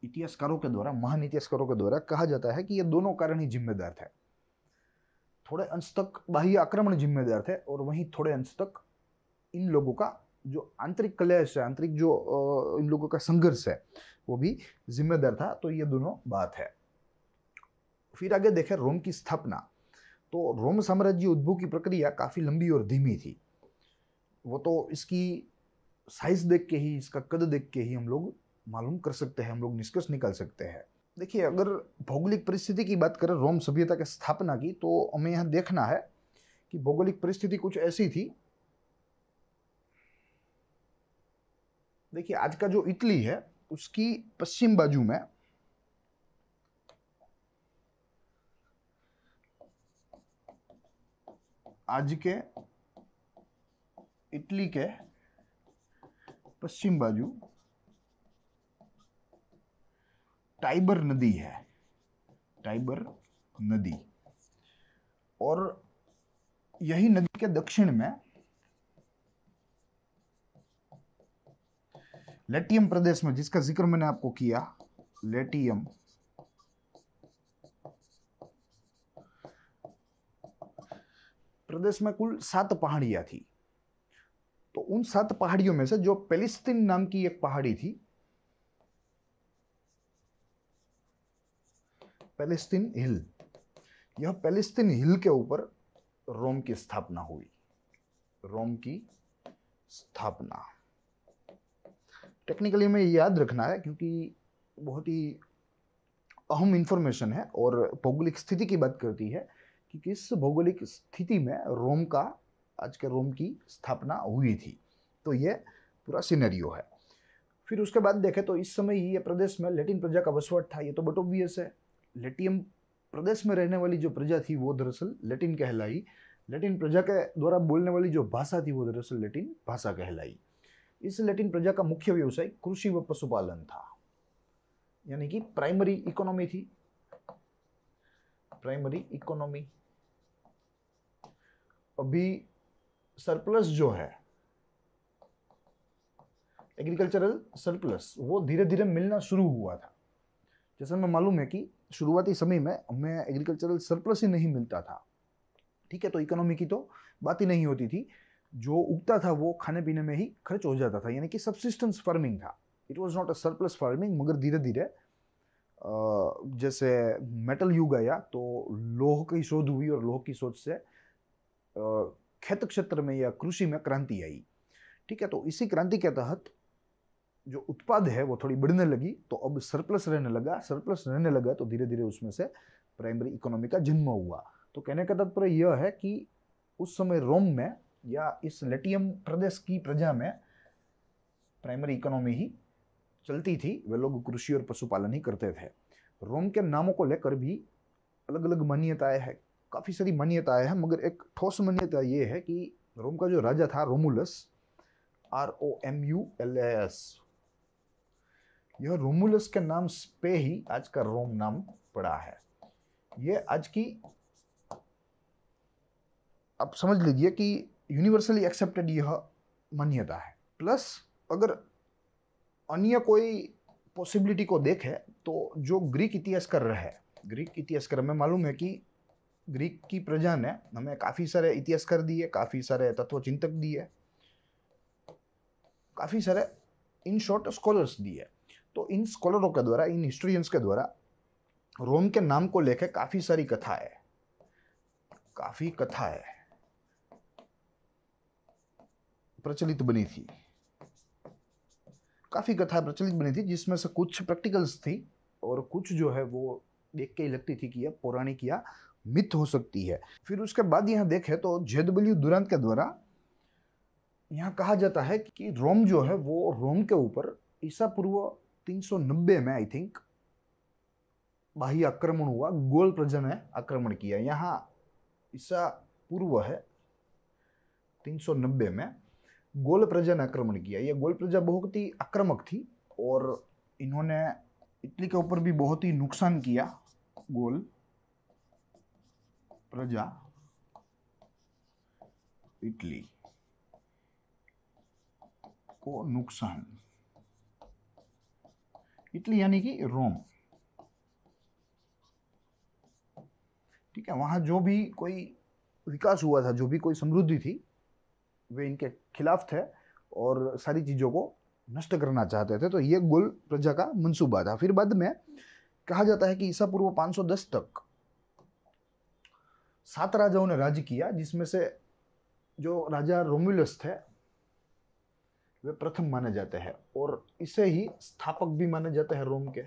Speaker 1: इतिहासकारों के द्वारा महान इतिहासकारों के द्वारा कहा जाता है कि ये दोनों कारण ही जिम्मेदार थे थोड़े अंश तक बाह्य आक्रमण जिम्मेदार थे और वहीं थोड़े अंश तक इन लोगों का जो आंतरिक कलेश है आंतरिक जो इन लोगों का संघर्ष है वो भी जिम्मेदार था तो ये दोनों बात है फिर आगे देखें रोम की स्थापना तो रोम साम्राज्य उद्भव की प्रक्रिया काफ़ी लंबी और धीमी थी वो तो इसकी साइज देख के ही इसका कद देख के ही हम लोग मालूम कर सकते हैं हम लोग निष्कर्ष निकाल सकते हैं देखिए अगर भौगोलिक परिस्थिति की बात करें रोम सभ्यता की स्थापना की तो हमें यहाँ देखना है कि भौगोलिक परिस्थिति कुछ ऐसी थी देखिए आज का जो इटली है उसकी पश्चिम बाजू में आज के इटली के पश्चिम बाजू टाइबर नदी है टाइबर नदी और यही नदी के दक्षिण में लेटियम प्रदेश में जिसका जिक्र मैंने आपको किया लेटियम प्रदेश में कुल सात पहाड़ियां थी तो उन सात पहाड़ियों में से जो पेलिस्तीन नाम की एक पहाड़ी थी पैलेस्तीन हिल यह पैलेस्तीन हिल के ऊपर रोम की स्थापना हुई रोम की स्थापना टेक्निकली हमें याद रखना है क्योंकि बहुत ही अहम इंफॉर्मेशन है और भौगोलिक स्थिति की बात करती है कि किस भौगोलिक स्थिति में रोम का आज के रोम की स्थापना हुई थी तो ये पूरा सिनेरियो है फिर उसके बाद देखें तो इस समय ये प्रदेश में लेटिन प्रजा का बसवट था ये तो बटोबियस है लेटियम प्रदेश में रहने वाली जो प्रजा थी वो दरअसल लेटिन कहलाई लेटिन प्रजा के द्वारा बोलने वाली जो भाषा थी वो दरअसल लेटिन भाषा कहलाई इस लेटिन प्रजा का मुख्य व्यवसाय कृषि व पशुपालन था यानी कि प्राइमरी इकोनॉमी थी प्राइमरी इकोनॉमी अभी सरप्लस जो है एग्रीकल्चरल सरप्लस वो धीरे धीरे मिलना शुरू हुआ था जैसा मैं मालूम है कि शुरुआती समय में हमें एग्रीकल्चरल सरप्लस ही नहीं मिलता था ठीक है तो इकोनॉमी की तो बात ही नहीं होती थी जो उगता था वो खाने पीने में ही खर्च हो जाता था यानी कि सब्सिस्टेंस फार्मिंग था it was not a surplus farming मगर धीरे धीरे जैसे मेटल युग आया तो लोह की शोध हुई और लोह की शोध से खेत क्षेत्र में या कृषि में क्रांति आई ठीक है तो इसी क्रांति के तहत जो उत्पाद है वो थोड़ी बढ़ने लगी तो अब सरप्लस रहने लगा सरप्लस रहने लगा तो धीरे धीरे उसमें से प्राइमरी इकोनॉमी का जन्म हुआ तो कहने का तात्पर्य यह है कि उस समय रोम में या इस लेटियम प्रदेश की प्रजा में प्राइमरी इकोनॉमी ही चलती थी वे लोग कृषि और पशुपालन ही करते थे रोम के नामों को लेकर भी अलग अलग मान्यताएं हैं काफ़ी सारी मान्यताएं हैं मगर एक ठोस मान्यता ये है कि रोम का जो राजा था Romulus R O M U L S यह रोमुलस के नाम पे ही आज का रोम नाम पड़ा है यह आज की आप समझ लीजिए कि यूनिवर्सली एक्सेप्टेड यह मान्यता है प्लस अगर अन्य कोई पॉसिबिलिटी को देखे तो जो ग्रीक इतिहासकार रहे ग्रीक इतिहासकार में मालूम है कि ग्रीक की प्रजा ने हमें काफ़ी सारे इतिहासकार दिए काफ़ी सारे तत्व चिंतक दिए काफ़ी सारे इन शॉर्ट स्कॉलर्स दिए तो इन स्कॉलरों के द्वारा इन हिस्टोरियंस के द्वारा रोम के नाम को लेकर काफ़ी सारी कथा है काफ़ी कथा है प्रचलित बनी थी काफ़ी कथा प्रचलित बनी थी जिसमें से कुछ प्रैक्टिकल्स थी और कुछ जो है वो देख के ही लगती थी कि यह पौराणिक या मिथ हो सकती है फिर उसके बाद यहां देखें तो जेडब्ल्यू दुरंत के द्वारा यहां कहा जाता है कि रोम जो है वो रोम के ऊपर ईसा पूर्व 390 में आई थिंक बाह्य आक्रमण हुआ गोल प्रजा ने आक्रमण किया यहाँ ईसा पूर्व है 390 में गोल प्रजा ने आक्रमण किया यह गोल प्रजा बहुत ही आक्रामक थी और इन्होंने इटली के ऊपर भी बहुत ही नुकसान किया गोल प्रजा इटली को नुकसान इटली यानी कि रोम ठीक है वहां जो भी कोई विकास हुआ था जो भी कोई समृद्धि थी वे इनके खिलाफ थे और सारी चीज़ों को नष्ट करना चाहते थे तो ये गोल प्रजा का मंसूबा था फिर बाद में कहा जाता है कि ईसा पूर्व 510 तक सात राजाओं ने राज्य किया जिसमें से जो राजा रोमुलस थे वे प्रथम माने जाते हैं और इसे ही स्थापक भी माने जाते हैं रोम के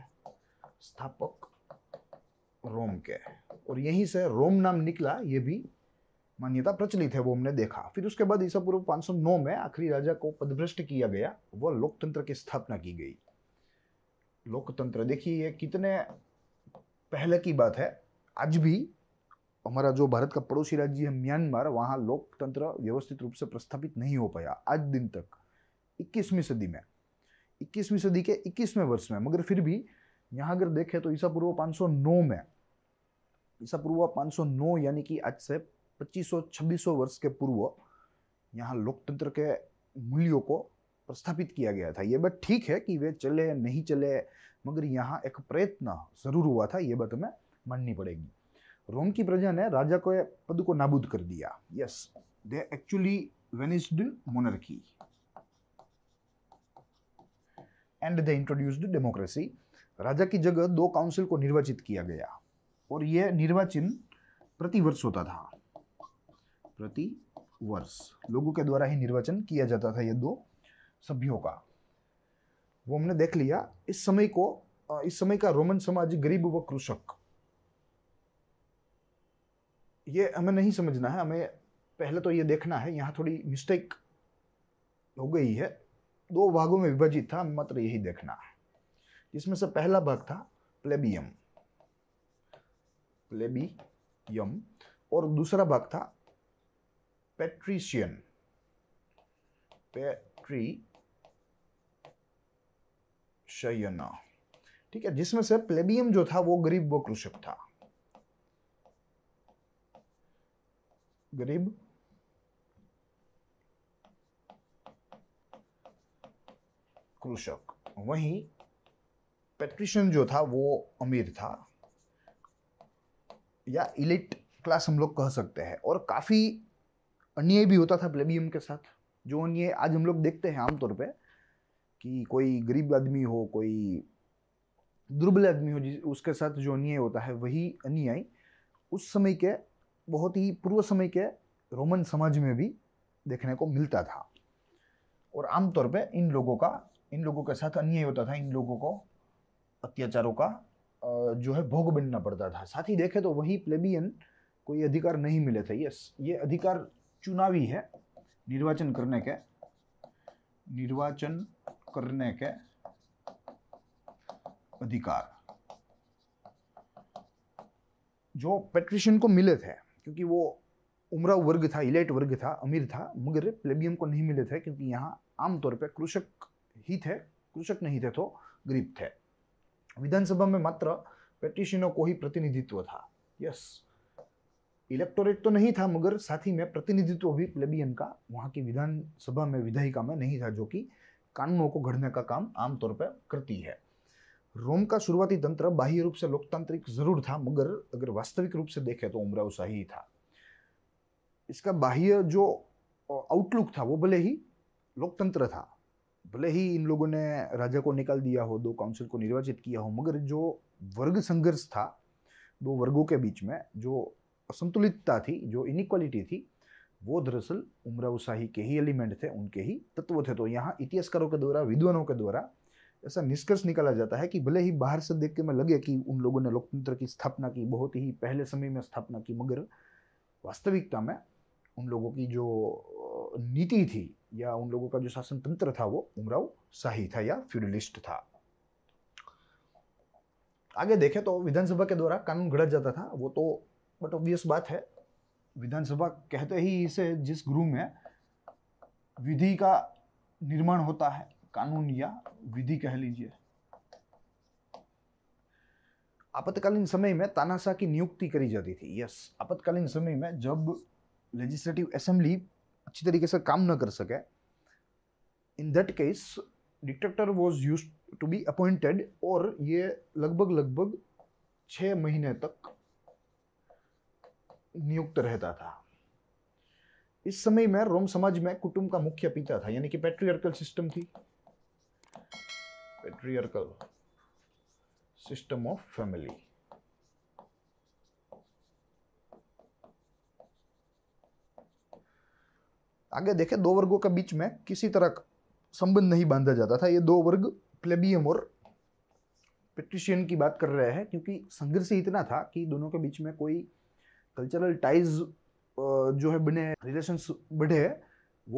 Speaker 1: स्थापक रोम के और यहीं से रोम नाम निकला ये भी मान्यता प्रचलित है वो हमने देखा फिर उसके बाद ईसा पूर्व 509 में आखिरी राजा को पदभ्रष्ट किया गया वह लोकतंत्र की स्थापना की गई लोकतंत्र देखिए ये कितने पहले की बात है आज भी हमारा जो भारत का पड़ोसी राज्य है म्यांमार वहाँ लोकतंत्र व्यवस्थित रूप से प्रस्थापित नहीं हो पाया आज दिन तक इक्कीसवीं सदी में इक्कीसवीं सदी के इक्कीसवें वर्ष में मगर फिर भी यहाँ अगर देखें तो ईसा पूर्व 509 में ईसा पूर्व 509 यानी कि आज से 2500-2600 वर्ष के पूर्व यहाँ लोकतंत्र के मूल्यों को प्रस्थापित किया गया था ये बात ठीक है कि वे चले नहीं चले मगर यहाँ एक प्रयत्न जरूर हुआ था ये बात हमें माननी पड़ेगी रोम की प्रजा ने राजा को पद को नाबूद कर दिया yes they actually vanished monarchy and they introduced democracy राजा की जगह दो काउंसिल को निर्वाचित किया गया और यह निर्वाचन प्रतिवर्ष होता था प्रति वर्ष लोगों के द्वारा ही निर्वाचन किया जाता था ये दो सभ्यों का वो हमने देख लिया इस समय को इस समय का रोमन समाज गरीब व कृषक ये हमें नहीं समझना है हमें पहले तो ये देखना है यहाँ थोड़ी मिस्टेक हो गई है दो भागों में विभाजित था मात्र यही देखना जिसमें से पहला भाग था प्लेबियम प्लेबियम और दूसरा भाग था पेट्रीशियन शयन ठीक है जिसमें से प्लेबियम जो था वो गरीब व कृषक था गरीब क्रूशक वहीं पेट्रिशन जो था वो अमीर था या इलिट क्लास हम लोग कह सकते हैं और काफ़ी अन्याय भी होता था प्लेबियम के साथ जो अन्याय आज हम लोग देखते हैं आमतौर पे कि कोई गरीब आदमी हो कोई दुर्बल आदमी हो जिस उसके साथ जो अन्याय होता है वही अन्याय उस समय के बहुत ही पूर्व समय के रोमन समाज में भी देखने को मिलता था और आमतौर पे इन लोगों का इन लोगों के साथ अन्याय होता था इन लोगों को अत्याचारों का जो है भोग बनना पड़ता था साथ ही देखे तो वही प्लेबियन को ये अधिकार नहीं मिले थे यस ये अधिकार चुनावी है निर्वाचन करने के निर्वाचन करने के अधिकार जो पेट्रिशियन को मिले थे क्योंकि वो उमरा वर्ग था इलेट वर्ग था अमीर था मगर प्लेबियम को नहीं मिले थे क्योंकि यहाँ आमतौर पर कृषक ही थे कृषक नहीं थे तो गरीब थे विधानसभा में मात्र पेटिशनों को ही प्रतिनिधित्व था यस इलेक्टोरेट तो नहीं था मगर साथ ही में प्रतिनिधित्व भी प्लेबियन का वहां की विधानसभा में विधायिका में नहीं था जो कि कानूनों को घड़ने का काम आमतौर पर करती है रोम का शुरुआती तंत्र बाह्य रूप से लोकतांत्रिक जरूर था मगर अगर वास्तविक रूप से देखें तो उमरावशाही ही था इसका बाह्य जो आउटलुक था वो भले ही लोकतंत्र था भले ही इन लोगों ने राजा को निकाल दिया हो दो काउंसिल को निर्वाचित किया हो मगर जो वर्ग संघर्ष था दो वर्गों के बीच में जो असंतुलितता थी जो इनिक्वालिटी थी वो दरअसल उमरावशाही के ही एलिमेंट थे उनके ही तत्व थे तो यहाँ इतिहासकारों के द्वारा विद्वानों के द्वारा ऐसा निष्कर्ष निकाला जाता है कि भले ही बाहर से देख के मैं लगे कि उन लोगों ने लोकतंत्र की स्थापना की बहुत ही पहले समय में स्थापना की मगर वास्तविकता में उन लोगों की जो नीति थी या उन लोगों का जो शासन तंत्र था वो उमराव शाही था या फ्यूडलिस्ट था आगे देखें तो विधानसभा के द्वारा कानून गढ़ा जाता था वो तो बट ऑब्वियस बात है विधानसभा कहते ही इसे जिस गृह में विधि का निर्माण होता है कानून या विधि कह लीजिए आपातकालीन समय में तानाशाह की नियुक्ति करी जाती थी यस आपातकालीन समय में जब लेजिस्लेटिव असेंबली अच्छी तरीके से काम ना कर सके in that case dictator was use to be appointed और ये लगभग लगभग छ महीने तक नियुक्त रहता था इस समय में रोम समाज में कुटुंब का मुख्य पिता था यानी कि पेट्रियर्कल सिस्टम थी पेट्रियर्कल सिस्टम ऑफ फैमिली आगे देखें दो वर्गों के बीच में किसी तरह संबंध नहीं बांधा जाता था ये दो वर्ग प्लेबियम और पेट्रिशियन की बात कर रहे हैं क्योंकि संघर्ष इतना था कि दोनों के बीच में कोई कल्चरल टाइज जो है बने रिलेशन बढ़े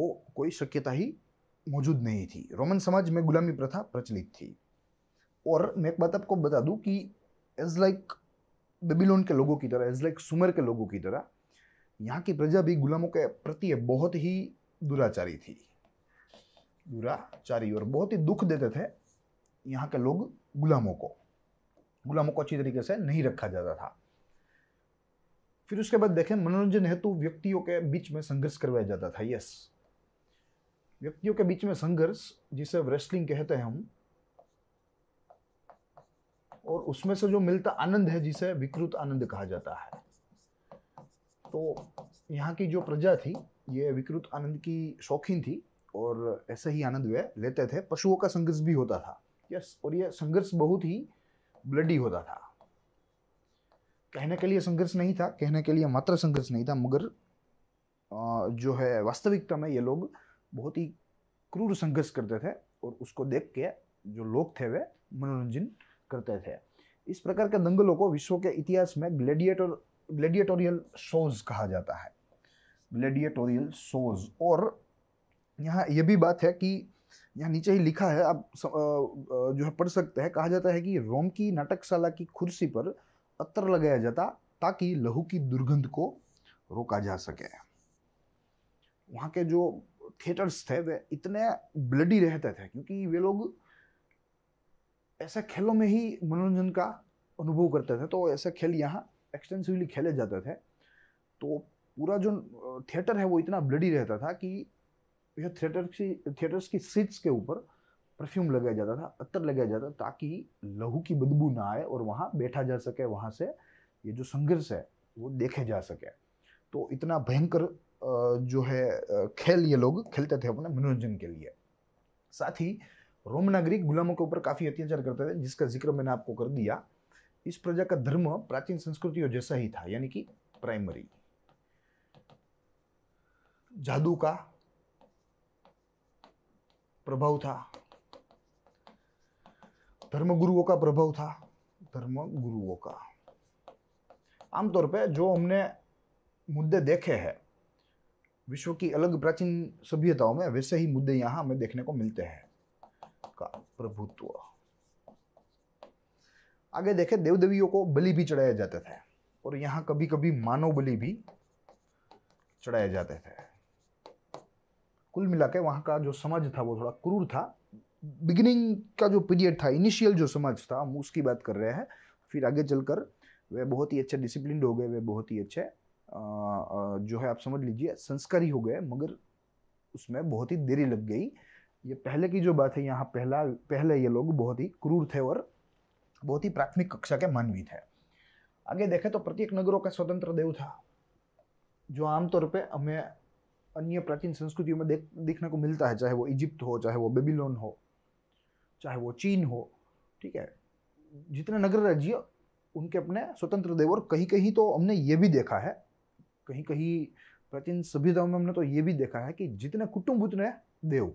Speaker 1: वो कोई शक्यता ही मौजूद नहीं थी रोमन समाज में गुलामी प्रथा प्रचलित थी और मैं एक बात आपको बता दूं कि एज लाइक बेबीलोन के लोगों की तरह एज लाइक सुमर के लोगों की तरह यहाँ की प्रजा भी गुलामों के प्रति बहुत ही दुराचारी थी दुराचारी और बहुत ही दुख देते थे यहाँ के लोग गुलामों को गुलामों को अच्छी तरीके से नहीं रखा जाता था फिर उसके बाद देखें मनोरंजन हेतु व्यक्तियों के बीच में संघर्ष करवाया जाता था यस व्यक्तियों के बीच में संघर्ष जिसे रेस्लिंग कहते हैं हम और उसमें से जो मिलता आनंद है जिसे विकृत आनंद कहा जाता है तो यहाँ की जो प्रजा थी ये विकृत आनंद की शौकीन थी और ऐसे ही आनंद वे लेते थे पशुओं का संघर्ष भी होता था यस और यह संघर्ष बहुत ही ब्लडी होता था कहने के लिए संघर्ष नहीं था कहने के लिए मात्र संघर्ष नहीं था मगर जो है वास्तविकता में ये लोग बहुत ही क्रूर संघर्ष करते थे और उसको देख के जो लोग थे वे मनोरंजन करते थे इस प्रकार के दंगलों को विश्व के इतिहास में ग्लेडिएटर ग्लेडिएटोरियल शोज कहा जाता है ग्लेडिएटोरियल शोज और यहाँ ये भी बात है कि यहाँ नीचे ही लिखा है आप जो है पढ़ सकते हैं कहा जाता है कि रोम की नाटकशाला की कुर्सी पर अत्र लगाया जाता ताकि लहू की दुर्गंध को रोका जा सके वहाँ के जो थिएटर्स थे वे इतने ब्लडी रहते थे क्योंकि वे लोग ऐसे खेलों में ही मनोरंजन का अनुभव करते थे तो ऐसे खेल यहाँ एक्सटेंसिवली खेले जाते थे तो पूरा जो थिएटर है वो इतना ब्लडी रहता था कि यह थिएटर की थिएटर्स की सीट्स के ऊपर परफ्यूम लगाया जाता था अत्तर लगाया जाता था ताकि लहू की बदबू ना आए और वहाँ बैठा जा सके वहाँ से ये जो संघर्ष है वो देखे जा सके तो इतना भयंकर जो है खेल ये लोग खेलते थे अपने मनोरंजन के लिए साथ ही रोम नागरिक गुलामों के ऊपर काफ़ी अत्याचार करते थे जिसका जिक्र मैंने आपको कर दिया इस प्रजा का धर्म प्राचीन संस्कृतियों जैसा ही था यानी कि प्राइमरी जादू का प्रभाव था धर्म गुरुओं का प्रभाव था धर्म गुरुओं का आमतौर पे जो हमने मुद्दे देखे हैं विश्व की अलग प्राचीन सभ्यताओं में वैसे ही मुद्दे यहां हमें देखने को मिलते हैं का प्रभुत्व आगे देखें देव देवियों को बलि भी चढ़ाया जाते थे और यहाँ कभी कभी मानव बलि भी चढ़ाए जाते थे कुल मिला के वहाँ का जो समाज था वो थोड़ा क्रूर था बिगिनिंग का जो पीरियड था इनिशियल जो समाज था हम उसकी बात कर रहे हैं फिर आगे चलकर वे बहुत ही अच्छे डिसिप्लिन हो गए वे बहुत ही अच्छे जो है आप समझ लीजिए संस्कारी हो गए मगर उसमें बहुत ही देरी लग गई ये पहले की जो बात है यहाँ पहला पहले ये लोग बहुत ही क्रूर थे और बहुत ही प्राथमिक कक्षा के मानवी थे आगे देखें तो प्रत्येक नगरों का स्वतंत्र देव था जो आमतौर पर हमें अन्य प्राचीन संस्कृतियों में देख देखने को मिलता है चाहे वो इजिप्त हो चाहे वो बेबीलोन हो चाहे वो चीन हो ठीक है जितने नगर राज्य उनके अपने स्वतंत्र देव और कहीं कहीं तो हमने ये भी देखा है कहीं कहीं प्राचीन सभ्यताओं में हमने तो ये भी देखा है कि जितने कुटुंब उतने देव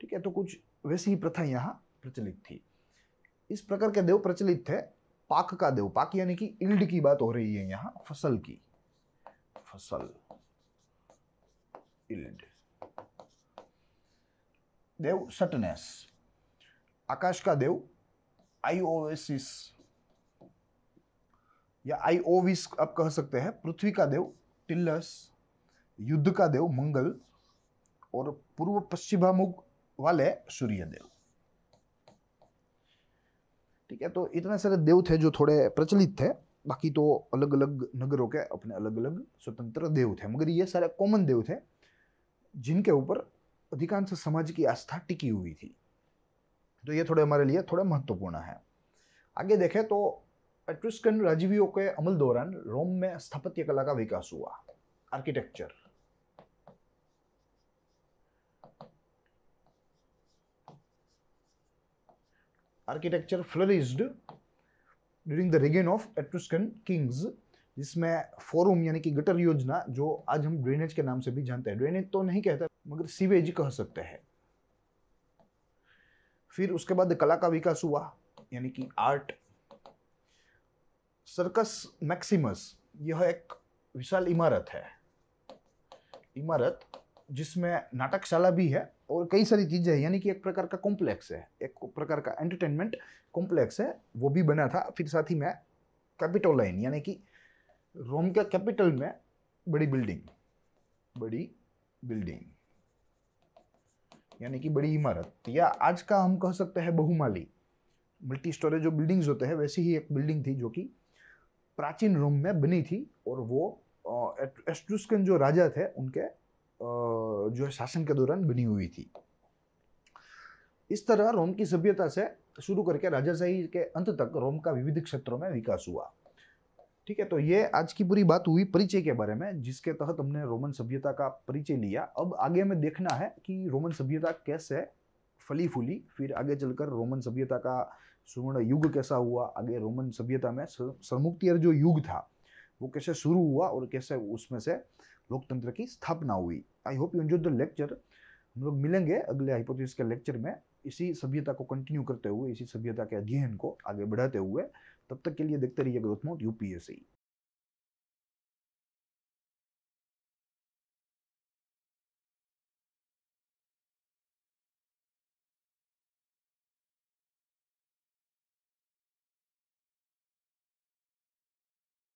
Speaker 1: ठीक है तो कुछ वैसी ही प्रथा यहाँ प्रचलित थी इस प्रकार के देव प्रचलित थे पाक का देव पाक यानी कि इल्ड की बात हो रही है यहां फसल की फसल इल्ड देव सटनेस आकाश का देव आईओवेसिस या आईओविस आप कह सकते हैं पृथ्वी का देव टिल्लस युद्ध का देव मंगल और पूर्व पश्चिमामुख वाले सूर्य देव ठीक है तो इतने सारे देव थे जो थोड़े प्रचलित थे बाकी तो अलग अलग नगरों के अपने अलग अलग स्वतंत्र देव थे मगर ये सारे कॉमन देव थे जिनके ऊपर अधिकांश समाज की आस्था टिकी हुई थी तो ये थोड़े हमारे लिए थोड़े महत्वपूर्ण है आगे देखें तो एट्रिस्कन राजवियों के अमल दौरान रोम में स्थापत्य कला का विकास हुआ architecture architecture flourished during the reign of Etruscan kings जिसमें फोरम यानी कि गटर योजना जो आज हम ड्रेनेज के नाम से भी जानते हैं ड्रेनेज तो नहीं कहते मगर सीवेज कह सकते हैं फिर उसके बाद कला का विकास हुआ यानी कि आर्ट सर्कस मैक्सिमस यह एक विशाल इमारत है इमारत जिसमें नाटकशाला भी है और कई सारी चीज़ें हैं यानी कि एक प्रकार का कॉम्प्लेक्स है एक प्रकार का एंटरटेनमेंट कॉम्प्लेक्स है वो भी बना था फिर साथ ही मैं कैपिटल लाइन यानी कि रोम के कैपिटल में बड़ी बिल्डिंग बड़ी बिल्डिंग यानी कि बड़ी इमारत या आज का हम कह सकते हैं बहुमाली मल्टी स्टोरेज जो बिल्डिंग्स होते हैं वैसी ही एक बिल्डिंग थी जो कि प्राचीन रोम में बनी थी और वो एस्ट्रुस्कन जो राजा थे उनके जो है शासन के दौरान बनी हुई थी इस तरह रोम की सभ्यता से शुरू करके राजाशाही के अंत तक रोम का विविध क्षेत्रों में विकास हुआ ठीक है तो ये आज की पूरी बात हुई परिचय के बारे में जिसके तहत हमने रोमन सभ्यता का परिचय लिया अब आगे हमें देखना है कि रोमन सभ्यता कैसे फली फूली फिर आगे चलकर रोमन सभ्यता का सुवर्ण युग कैसा हुआ आगे रोमन सभ्यता में सरमुक्ति जो युग था वो कैसे शुरू हुआ और कैसे उसमें से लोकतंत्र की स्थापना हुई I hope you enjoy the lecture हम लोग मिलेंगे अगले हाइपोथेसिस के लेक्चर में इसी सभ्यता को कंटिन्यू करते हुए इसी सभ्यता के अध्ययन को आगे बढ़ाते हुए तब तक के लिए देखते रहिए ग्रोथ मोड यूपीएसई